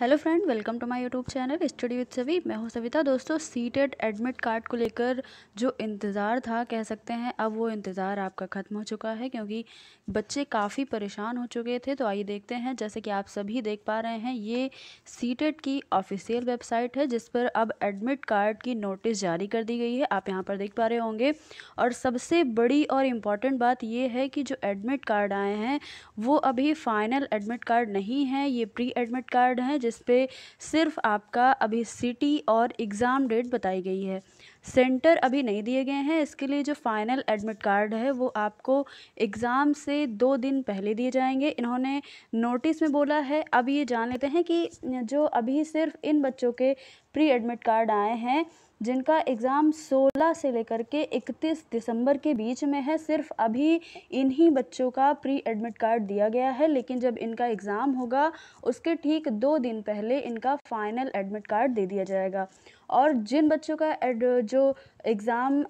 hello friend welcome to my YouTube channel study with Savi मैं हूँ सविता दोस्तों सीटेड एडमिट कार्ड को लेकर जो इंतज़ार था कह सकते हैं अब वो इंतज़ार आपका ख़त्म हो चुका है क्योंकि बच्चे काफ़ी परेशान हो चुके थे तो आइए देखते हैं जैसे कि आप सभी देख पा रहे हैं ये सीटेड की ऑफिशियल वेबसाइट है जिस पर अब एडमिट कार्ड की नोटिस जारी कर दी गई है आप यहाँ पर देख पा रहे होंगे और सबसे बड़ी और इम्पॉर्टेंट बात ये है कि जो एडमिट कार्ड आए हैं वो अभी फाइनल एडमिट कार्ड नहीं है ये प्री एडमिट कार्ड हैं जिस पे सिर्फ आपका अभी सिटी और एग्ज़ाम डेट बताई गई है सेंटर अभी नहीं दिए गए हैं इसके लिए जो फाइनल एडमिट कार्ड है वो आपको एग्ज़ाम से दो दिन पहले दिए जाएंगे इन्होंने नोटिस में बोला है अब ये जान लेते हैं कि जो अभी सिर्फ इन बच्चों के प्री एडमिट कार्ड आए हैं जिनका एग्ज़ाम 16 से लेकर के 31 दिसंबर के बीच में है सिर्फ अभी इन्हीं बच्चों का प्री एडमिट कार्ड दिया गया है लेकिन जब इनका एग्ज़ाम होगा उसके ठीक दो दिन पहले इनका फ़ाइनल एडमिट कार्ड दे दिया जाएगा और जिन बच्चों का एड जो एग्ज़ाम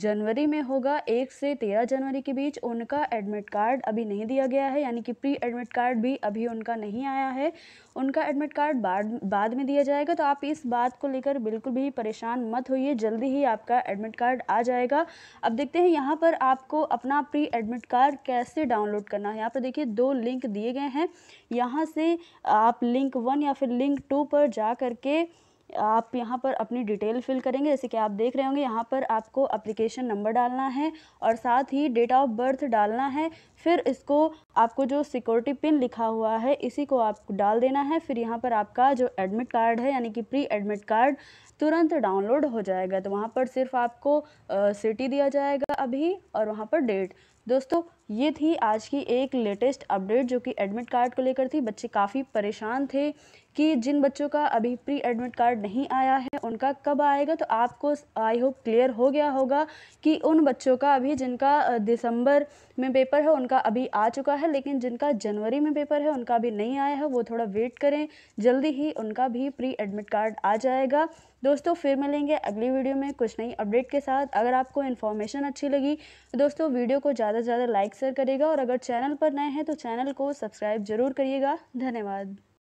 जनवरी में होगा एक से तेरह जनवरी के बीच उनका एडमिट कार्ड अभी नहीं दिया गया है यानी कि प्री एडमिट कार्ड भी अभी उनका नहीं आया है उनका एडमिट कार्ड बाद बाद में दिया जाएगा तो आप इस बात को लेकर बिल्कुल भी परेशान मत होइए जल्दी ही आपका एडमिट कार्ड आ जाएगा अब देखते हैं यहाँ पर आपको अपना प्री एडमिट कार्ड कैसे डाउनलोड करना है यहाँ पर देखिए दो लिंक दिए गए हैं यहाँ से आप लिंक वन या फिर लिंक टू पर जा करके आप यहाँ पर अपनी डिटेल फिल करेंगे जैसे कि आप देख रहे होंगे यहाँ पर आपको अप्लीकेशन नंबर डालना है और साथ ही डेट ऑफ बर्थ डालना है फिर इसको आपको जो सिक्योरिटी पिन लिखा हुआ है इसी को आपको डाल देना है फिर यहाँ पर आपका जो एडमिट कार्ड है यानी कि प्री एडमिट कार्ड तुरंत डाउनलोड हो जाएगा तो वहाँ पर सिर्फ आपको सिटी दिया जाएगा अभी और वहाँ पर डेट दोस्तों ये थी आज की एक लेटेस्ट अपडेट जो कि एडमिट कार्ड को लेकर थी बच्चे काफ़ी परेशान थे कि जिन बच्चों का अभी प्री एडमिट कार्ड नहीं आया है उनका कब आएगा तो आपको आई होप क्लियर हो गया होगा कि उन बच्चों का अभी जिनका दिसंबर में पेपर है उनका अभी आ चुका है लेकिन जिनका जनवरी में पेपर है उनका अभी नहीं आया है वो थोड़ा वेट करें जल्दी ही उनका भी प्री एडमिट कार्ड आ जाएगा दोस्तों फिर मिलेंगे अगली वीडियो में कुछ नई अपडेट के साथ अगर आपको इन्फॉर्मेशन अच्छी लगी तो दोस्तों वीडियो को ज़्यादा से ज़्यादा लाइक शेयर करेगा और अगर चैनल पर नए हैं तो चैनल को सब्सक्राइब जरूर करिएगा धन्यवाद